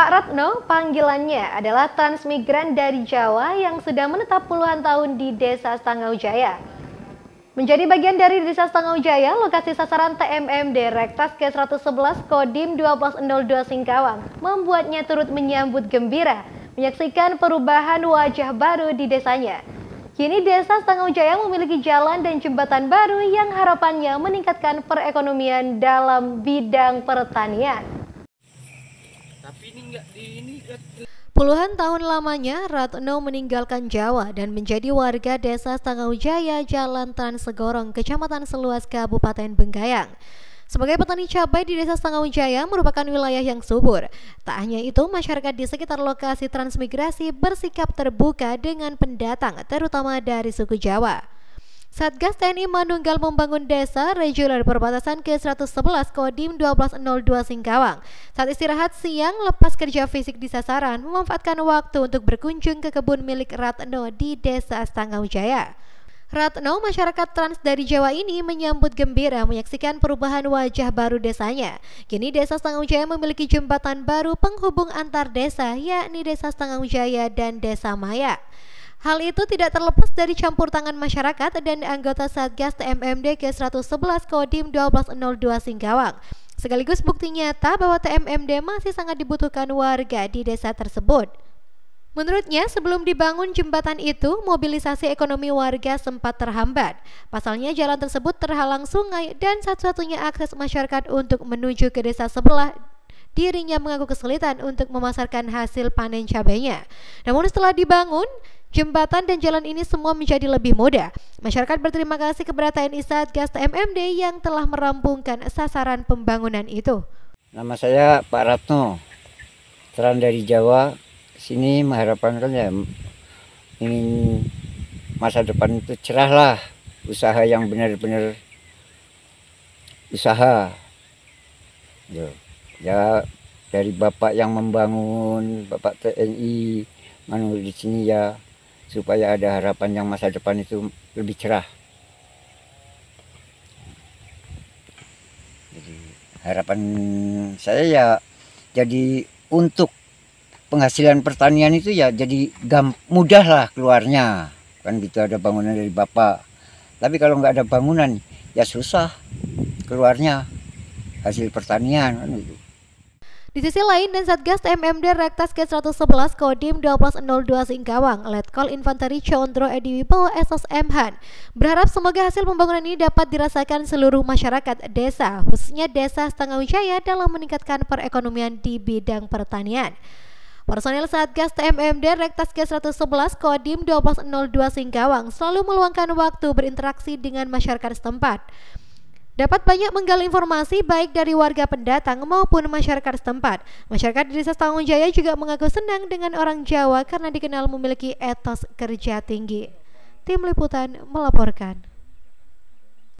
Pak Ratno, panggilannya adalah transmigran dari Jawa yang sudah menetap puluhan tahun di Desa Stangau Jaya. Menjadi bagian dari Desa Stangau Jaya, lokasi sasaran TMM Direktas K111 Kodim 1202 Singkawang, membuatnya turut menyambut gembira menyaksikan perubahan wajah baru di desanya. Kini Desa Stangau Jaya memiliki jalan dan jembatan baru yang harapannya meningkatkan perekonomian dalam bidang pertanian. Tapi ini enggak di ini Puluhan tahun lamanya, Ratno meninggalkan Jawa dan menjadi warga desa Jaya, Jalan Segorong, Kecamatan Seluas, Kabupaten Bengkayang. Sebagai petani cabai di Desa Jaya merupakan wilayah yang subur. Tak hanya itu, masyarakat di sekitar lokasi transmigrasi bersikap terbuka dengan pendatang, terutama dari suku Jawa. Satgas TNI Manunggal Membangun Desa Reguler Perbatasan ke-111 Kodim 1202 Singkawang. Saat istirahat siang lepas kerja fisik di sasaran, memanfaatkan waktu untuk berkunjung ke kebun milik Ratno di Desa Stangau Jaya. Ratno, masyarakat trans dari Jawa ini menyambut gembira menyaksikan perubahan wajah baru desanya. Kini Desa Setengah Jaya memiliki jembatan baru penghubung antar desa, yakni Desa Setengah Jaya dan Desa Maya. Hal itu tidak terlepas dari campur tangan masyarakat dan anggota Satgas TMMD ke 111 Kodim 1202 Singkawang. Sekaligus bukti nyata bahwa TMMD masih sangat dibutuhkan warga di desa tersebut. Menurutnya, sebelum dibangun jembatan itu, mobilisasi ekonomi warga sempat terhambat. Pasalnya, jalan tersebut terhalang sungai dan satu-satunya akses masyarakat untuk menuju ke desa sebelah dirinya mengaku kesulitan untuk memasarkan hasil panen cabainya. Namun setelah dibangun, Jembatan dan jalan ini semua menjadi lebih mudah. Masyarakat berterima kasih kepada TNI Satgas TMMD yang telah merampungkan sasaran pembangunan itu. Nama saya Pak Ratno, terang dari Jawa, sini mengharapkan kan ya ingin masa depan itu cerahlah usaha yang benar-benar usaha. Ya, ya dari bapak yang membangun, bapak TNI, manusia. di sini ya supaya ada harapan yang masa depan itu lebih cerah jadi harapan saya ya jadi untuk penghasilan pertanian itu ya jadi mudah lah keluarnya kan gitu ada bangunan dari bapak tapi kalau nggak ada bangunan ya susah keluarnya hasil pertanian kan gitu di sisi lain, dan Satgas TMMD Rektas ke 111 Kodim 1202 Singkawang, Letkol Infanteri Chondro Edi Wibowo SSM Han, berharap semoga hasil pembangunan ini dapat dirasakan seluruh masyarakat desa, khususnya desa setengah wijaya dalam meningkatkan perekonomian di bidang pertanian. Personel Satgas TMMD Rektas ke 111 Kodim 1202 Singkawang selalu meluangkan waktu berinteraksi dengan masyarakat setempat. Dapat banyak menggali informasi baik dari warga pendatang maupun masyarakat setempat. Masyarakat di Desa Tanggung Jaya juga mengaku senang dengan orang Jawa karena dikenal memiliki etos kerja tinggi. Tim Liputan melaporkan.